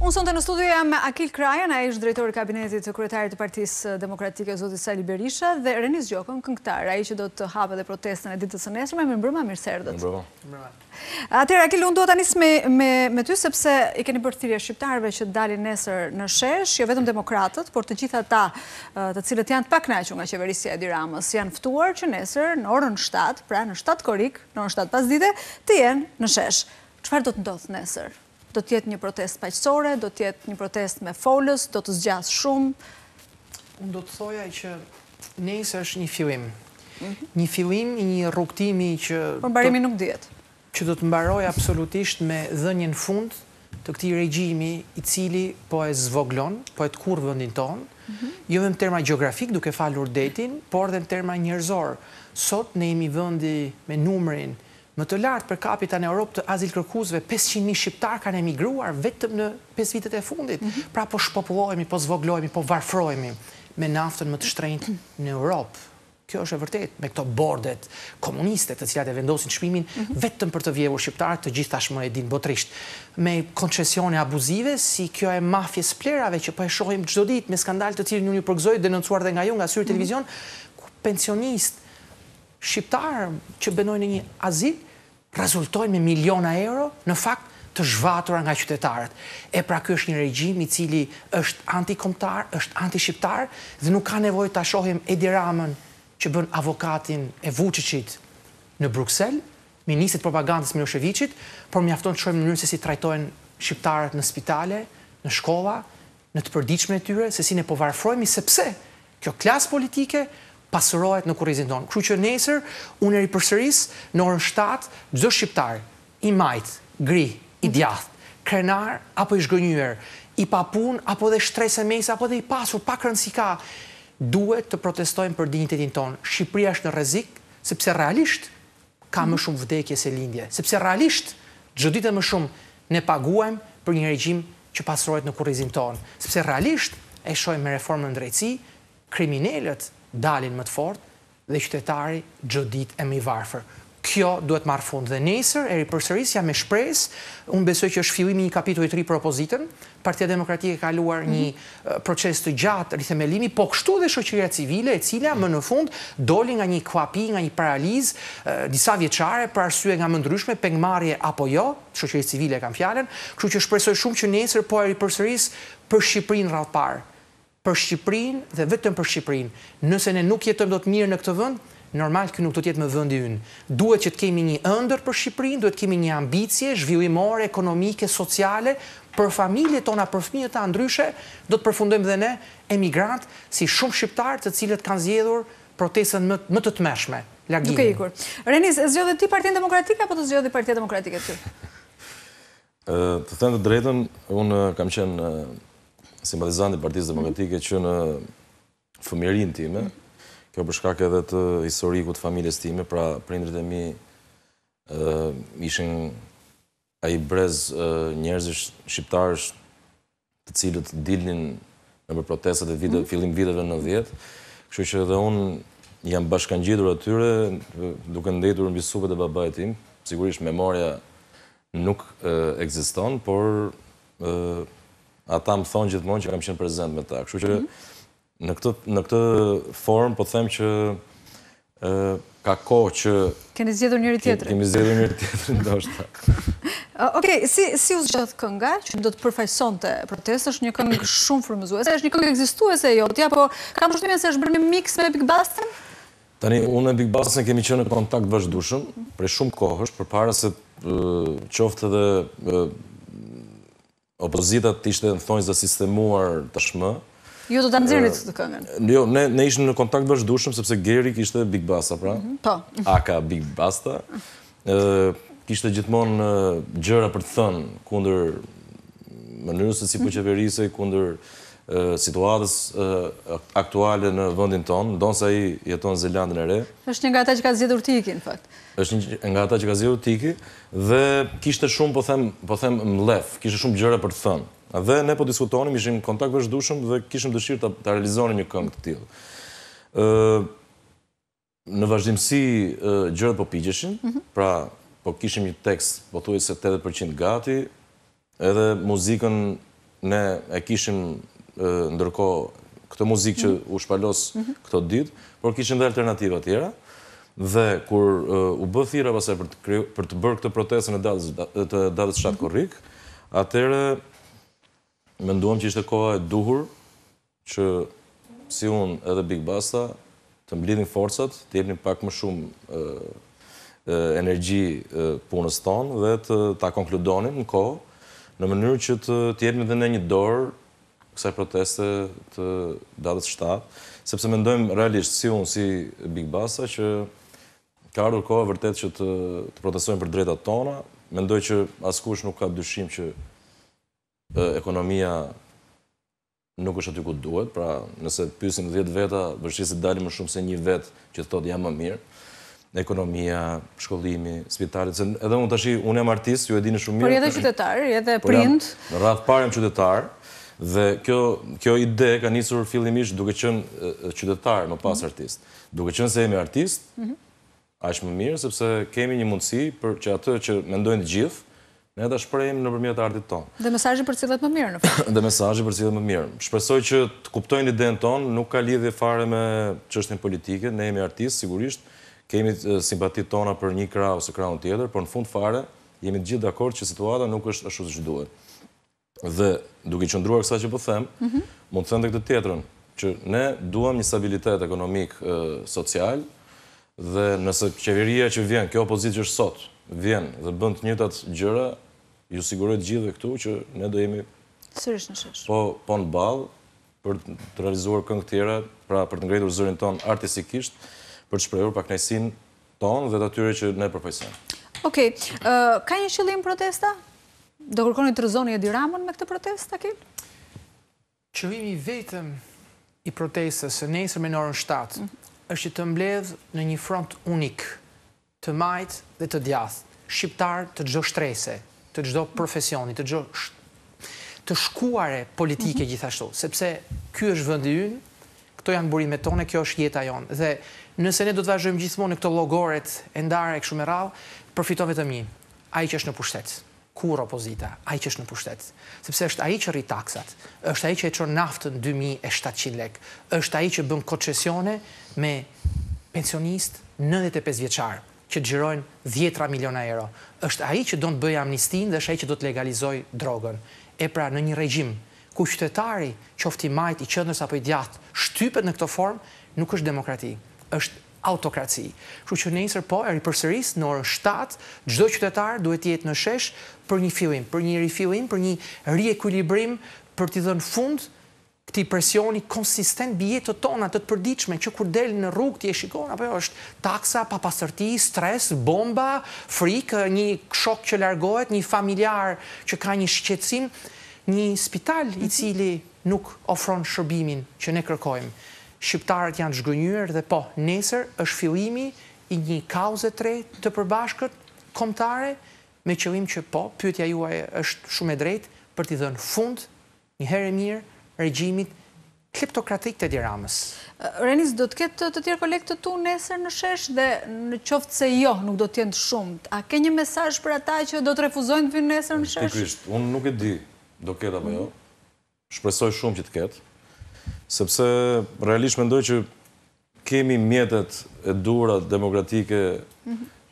Unë sonte në studio jam Akil Krajan, a ishtë drejtori kabinetit të kryetarit të partisë demokratike Zotit Sali Berisha dhe Renis Gjokon, këngtar, a që do të hape dhe protestën e ditës në nesërme, më mbërma mirë serdët. Më mbërma. Atërë, Akil, unë do të anis me ty, sepse i keni përthirja shqiptarve që të dalin nesër në shesh, jo vetëm demokratët, por të gjitha ta të cilët janë të pak nga qeverisja e diramës, janë ftuar që nesër në orën 7, pra në 7 korik, në orën 7 të jenë në shesh. do të ndodhë nesër? do tjetë një protest paqësore, do tjetë një protest me folës, do të zgjasë shumë. Unë do të thoja që nëjës është një filim. Mhm. Një filim, një rukëtimi që... Por barimi nuk djetë. Që do të mbaroj absolutisht me dhenjën fund të këti regjimi i cili po e zvoglon, po e të kurë vëndin tonë, mhm. jo dhe në terma geografik duke falur detin, por dhe në terma njërzorë. Sot ne imi vëndi me numërin më të lartë për kapita në Europë të azil kërkuzve, 500.000 shqiptar kanë emigruar vetëm në 5 vitet e fundit. Mhm. Pra po shpopullojemi, po zvoglojmi, po varfrojmi me naftën më të shtrejnë në Europë. Kjo është e vërtet, me këto bordet komunistet të cilat e vendosin shpimin mhm. vetëm për të vjevur shqiptarë të gjithash më din botrisht. Me koncesione abuzive, si kjo e mafjes plerave që për po e shohim gjdo dit me skandal të tiri një një përgzoj denoncuar dhe nga ju nga syri mhm. televizion, pensionist shqiptarë që benoj në një azil, rezultojnë me miliona euro në fakt të zhvatura nga qytetarët. E pra kjo është një regjim i cili është antikomtar, është antishqiptar dhe nuk ka nevoj të ashohim Edi Ramën që bën avokatin e Vucicit në Bruxelles, ministit propagandës Miloševiqit, por mi afton të shohim në njënë se si trajtojnë shqiptarët në spitale, në shkolla, në të përdiqme të tyre, se si ne povarfrojmi sepse kjo klasë politike pasurohet në kurizin tonë. Kru që nesër, unë e ri përsëris, në orën 7, gjdo shqiptar, i majtë, gri, i mhm. djathë, krenar, apo i shgënyër, i papun, apo dhe shtres e mesë, apo dhe i pasur, pa kërën si ka, duhet të protestojnë për dignitetin tonë. Shqipria është në rezik, sepse realisht ka më mhm. shumë vdekje se lindje, sepse realisht gjëdite më shumë ne paguajmë për një regjim që pasrojt në kurizin tonë, sepse realisht e shojmë me reformën drejtësi, kriminellet, dalin më të fort dhe qytetari gjodit e mi varfër. Kjo duhet marrë fund dhe nesër, eri përsëris, jam e shpres, unë besoj që është fillimi një kapitoj tri propozitën, Partia Demokratike ka luar një mhm. eh, proces të gjatë rithemelimi, po kështu dhe shoqiria civile, e cilja më në fund doli nga një kuapi, nga një paraliz, eh, disa vjeqare, për arsye nga mëndryshme, pengmarje apo jo, shoqiria civile kam fjallën, kështu që shpresoj shumë që nesër, po eri për Shqiprin rrath parë, për Shqiprin dhe vetëm për Shqiprin. Nëse ne nuk jetëm do të mirë në këtë vënd, normal kjo nuk do tjetë me vëndi unë. Duhet që të kemi një ëndër për Shqiprin, duhet kemi një ambicje, zhvillimore, ekonomike, sociale, për familje tona, për fëmijët ta ndryshe, do të përfundojmë dhe ne emigrant si shumë shqiptarë të cilët kanë zjedhur protesën më të të meshme. Duke ikur. Renis, zgjodhe ti partijen demokratike, apo të zgjodhe partijen demokratike të të? Të thënë të drejten, unë eh, kam qenë eh, simpatizant i Demokratike që në fëmirin time, kjo përshkak edhe të historiku të familjes time, pra prindrit e mi ishin a i brez njerëzisht shqiptarës të cilët dilnin në për protestat e mhm. fillim viteve në djetë, kështu që edhe unë jam bashkan gjithur atyre, duke ndetur në bisupet e babaj tim, sigurisht memoria nuk eksiston, por ata më thonë gjithmonë që kam qenë prezent me ta. Kështu që mhm. në këtë në këtë form po them që ë ka kohë që keni zgjedhur njëri tjetrin. Kemi zgjedhur njëri tjetrin ndoshta. Okej, okay, si si u kënga që do të përfaqësonte është një këngë shumë frymëzuese. Është një këngë ekzistuese e jotja, po kam përshtypjen se është bërë një mix me Big Bassin. Tani unë e Big Bassin kemi qenë në kontakt vazhdueshëm për shumë kohësh, përpara se të qoftë edhe opozitat të ishte në thonjës dhe sistemuar të shmë. Ju jo, të të nëzirit të këngën? Jo, ne ishme në kontakt vërshdushëm, sepse Geri kishte Big Basta, pra. Mhm, po. Aka Big Basta. Kishte gjithmonë gjëra për të thënë, kunder mënyrës të si puqeverisej, po mhm. kunder situatës aktuale në vëndin tonë, ndonë sa i në Zilandën e re. është një nga ta që ka zhjetur tiki, në fakt. është një nga ta që ka zhjetur tiki, dhe kishte shumë, po, po them, mlef, kishte shumë gjëra për të thënë. Dhe ne po diskutonim, ishim kontakt vëshdushëm dhe kishim dëshirë të realizonim një këngë të tjilë. Në vazhdimësi gjërët po pigjeshin, mhm. pra po kishim një tekst po thuj se 80% gati, edhe muzikën ne e kishim ndërko këtë muzikë që u shpalos këto ditë, por kishën dhe alternativa tjera. Dhe kur u bë thira pasaj për të bërë këtë protesën e datës shatë korrik, atërë me nduam që ishte koha e duhur që si unë edhe Big Basta të mblidhin forcat, të jepni pak më shumë energji punës tonë dhe të ta konkludonin në kohë në mënyrë që të jepni dhe në një dorë kësaj proteste të datës shtatë, sepse me ndojmë realisht si unë si Big Basa që ka ardhur kohë vërtet që të protestojmë për drejta tona, me që askush nuk ka dyshim që ekonomia nuk është aty ku duhet, pra nëse pysim 10 veta, vërshqisit dalim më shumë se një vetë që të thotë jam më mirë, ekonomia, shkollimi, spitalit, se edhe unë të shi, unë jam artist, ju e dini shumë mirë. Por jetë qytetarë, jetë print. Në rrath parë jam qytetarë, Dhe kjo ide ka njësur fillimisht duke qënë qytetarë, më pas mhm. artist. Duke qënë se jemi artist, mhm. ashtë më mirë, sepse kemi një mundësi për që atë që mendojnë gjithë, ne ta shprejim në përmjet artit tonë. Dhe mesajë për cilët më mirë, në fërë? Dhe mesajë për cilët më mirë. Shpresoj që të kuptojnë në tonë, nuk ka lidhje fare me qështën politike, ne jemi artist, sigurisht, kemi simpatit tona për një kra ose tjetër, por në fund fare, jemi gjithë dakord që situata nuk është ashtu Dhe duke qëndruar kësa që po them, mund të them dhe këtë tjetërën, që ne duham një stabilitet ekonomik social, dhe nëse qeveria që vjen, kjo opozit që është sot, vjen dhe bënd të atë gjëra, ju sigurët gjithë këtu që ne do jemi po, po në balë për të realizuar këngë tjera, pra për të ngrejtur zërin ton artisikisht, për të shprejur pak nëjësin ton dhe të atyre që ne përfajsen. Ok, ka një qëllim protesta? Do kërkoni të rëzoni e diramën me këtë protest, Akil? Qërimi vetëm i protestës e nesër me nërën 7 mhm. është të mbledhë në një front unik të majtë dhe të djathë, shqiptarë të gjdo shtrese, të gjdo profesioni, të gjdo të shkuare politike mhm. gjithashtu, sepse kjo është vëndi unë, këto janë burime tone, kjo është jeta jonë. Dhe nëse ne do të vazhëm gjithmonë në këto logoret, endare, ndare e rralë, përfitovet të mi, a i që është në pushtetë kur opozita, ai që është në pushtet. Sepse është ai që rrit taksat, është ai që e çon naftën 2700 lek, është ai që bën koncesione me pensionist 95 vjeçar që xhirojnë 10 miliona euro. Është ai që do të bëjë amnistinë dhe është ai që do të legalizoj drogën. E pra në një regjim ku qytetari, qoftë i majt, i qendrës apo i djathtë, shtypet në këtë formë, nuk është demokrati. Është autokraci. Kështu që nesër po e ripërsëris në orën 7, çdo qytetar duhet të jetë në shesh për një fillim, për një rifillim, për një riekuilibrim për t'i dhënë fund këtij presioni konsistent mbi jetën të, të përditshme që kur del në rrugë ti e shikon apo jo është taksa, papastërti, stres, bomba, frikë, një shok që largohet, një familjar që ka një shqetësim, një spital i mhm. cili nuk ofron shërbimin që ne kërkojmë shqiptarët janë zhgënyër dhe po, nesër është fillimi i një kauze tre të përbashkët komtare me qëllim që po, pyetja juaj është shumë e drejt për t'i dhënë fund një herë mirë regjimit kleptokratik të diramës. Renis, do t'ket të tjerë kolektët tu nesër në shesh dhe në qoftë se jo, nuk do t'jendë shumë. A ke një mesaj për ata që do t'refuzojnë të vinë nesër në shesh? Në krisht, unë nuk e di do t'ket apo jo. Mhm. Shpresoj shumë që ketë sepse realisht me ndoj që kemi mjetet e durat demokratike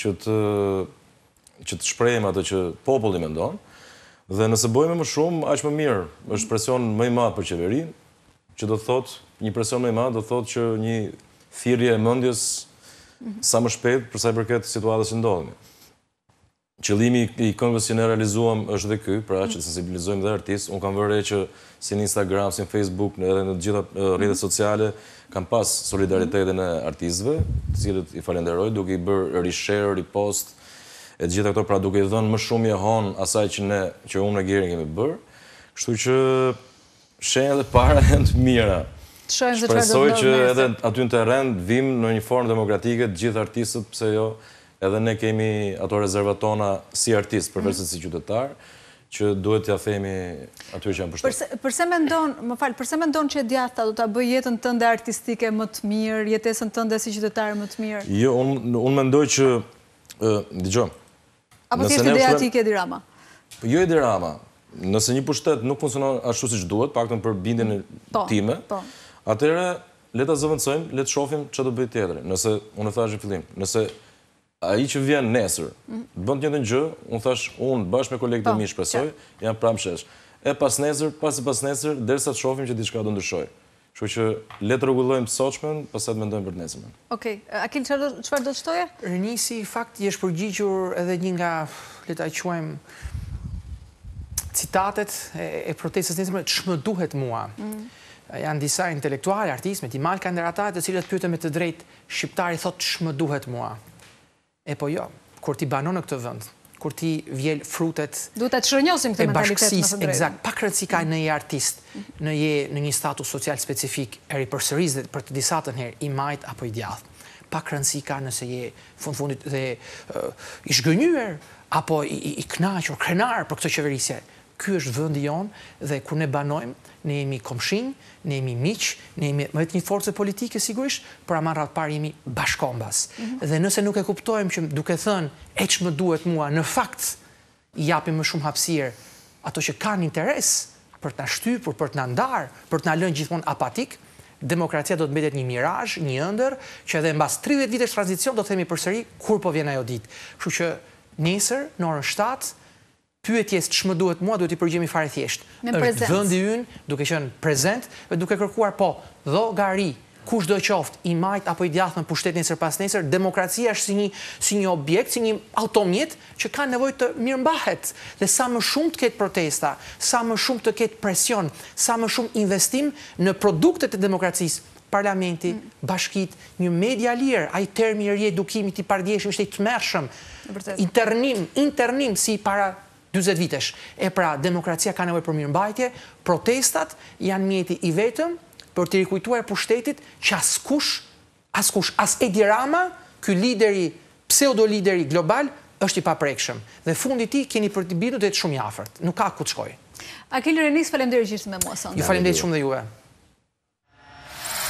që të që të shprejmë atë që populli me ndonë, dhe nëse bojme më shumë, aqë më mirë, është presion më i madhë për qeverin, që do të thotë, një presion më i madhë do të thotë që një thirje e mëndjes sa më shpetë përsa i përket situatës i ndodhëmi. Qëllimi i këmëve si në realizuam është dhe këj, pra që të sensibilizojmë dhe artistë. Unë kam vërre që si në Instagram, si në Facebook, në edhe në gjitha rritët sociale, kam pas solidaritetin e artistëve, të cilët i falenderoj, duke i bërë reshare, repost, e gjitha këto, pra duke i dhënë më shumë i ahon asaj që ne, që unë në gjerën kemi bërë, kështu që shenë dhe para e në të mira. Shpresoj që edhe aty në të vim në një formë demokratike të gjithë artistët, pëse jo, edhe ne kemi ato rezervat tona si artist, mhm. përvesën si qytetar, që duhet t'ja themi atyre që janë pështetë. Përse me ndonë që e djatha do t'a bëj jetën tënde artistike më të mirë, jetesën tënde si qytetarë më të mirë? Jo, unë me ndoj që... Dijon... Apo t'jeshtë ideja ti i ke dirama? Jo i dirama. Nëse një pushtet nuk funcionon ashtu si që duhet, pak po, po. të në përbindin e time, atyre leta zëvëndsojmë, leta shofim që të bëj tjetëri. Nëse, unë e fillim, nëse... Aji që vjen nesër, bënd një të gjë, unë thash, unë bashkë me kolegët e po, mi shpesoj, janë pra shesh. E pas nesër, pas e pas nesër, dërsa të shofim që diçka do ndryshoj. Shku që letë rëgullojmë të soqmen, pas e të mendojmë për nesëmen. Ok, a kinë qëfar do të shtoje? Rënisi, fakt, jesh përgjigjur edhe një nga, leta i quajmë, citatet e protestës nesëmen, që më duhet mua? Mm. janë disa intelektuale, artisme, ti malka ndër ata, të cilët pyte me të drejtë, shqiptari thotë shmë duhet mua e po jo, kur ti banon në këtë vënd, kur ti vjel frutet e bashkësis, exact, pa kërëtësi ka mhm. në i artist, në je në një status social specifik, e ripërsëriz dhe për të disatën her, i majt apo i djath, pa kërëtësi ka nëse je fund-fundit dhe uh, i shgënyër, apo i knaqër, krenar për këtë qeverisje, ky është vëndi jonë dhe kur ne banojmë, ne jemi komshin, ne jemi miq, ne jemi më të një forcë politike sigurisht, por a marrat par jemi bashkombas. Mhm. Dhe nëse nuk e kuptojmë që duke thënë e që më duhet mua, në fakt, i japim më shumë hapsirë ato që kanë interes për të në shtypur, për të në ndarë, për të në lënë gjithmonë apatik, demokracia do të mbetet një mirazh, një ëndër, që edhe mbas 30 vitesh tranzicion do të themi përsëri kur po vjen ajo ditë. Kështu që nesër në orën 7 pyetjes që më duhet mua, duhet i përgjemi fare thjesht. Me prezent. është yn, duke qënë prezent, dhe duke kërkuar po, dho gari, kush do qoft, i majt apo i djath në pushtetin njësër pas njësër, demokracia është si një, si një objekt, si një automjet që ka nevoj të mirë mbahet. Dhe sa më shumë të ketë protesta, sa më shumë të ketë presion, sa më shumë investim në produktet e demokracisë, parlamenti, mm. bashkit, një media lirë, a i termi rje edukimit i pardjeshëm, i të mërshëm, internim, internim si para 20 vitesh. E pra, demokracia ka nëve për mirë mbajtje, protestat janë mjeti i vetëm për të rikujtuar pushtetit që askush, askush, as Edi Rama, kjo lideri, pseudo-lideri global, është i paprekshëm. Dhe fundi ti keni për të bidu dhe të shumë jafërt. Nuk ka ku të shkoj. Akil Renis, falem dhe rëgjishtë me mua, sonda. Ju falem dhe shumë dhe juve.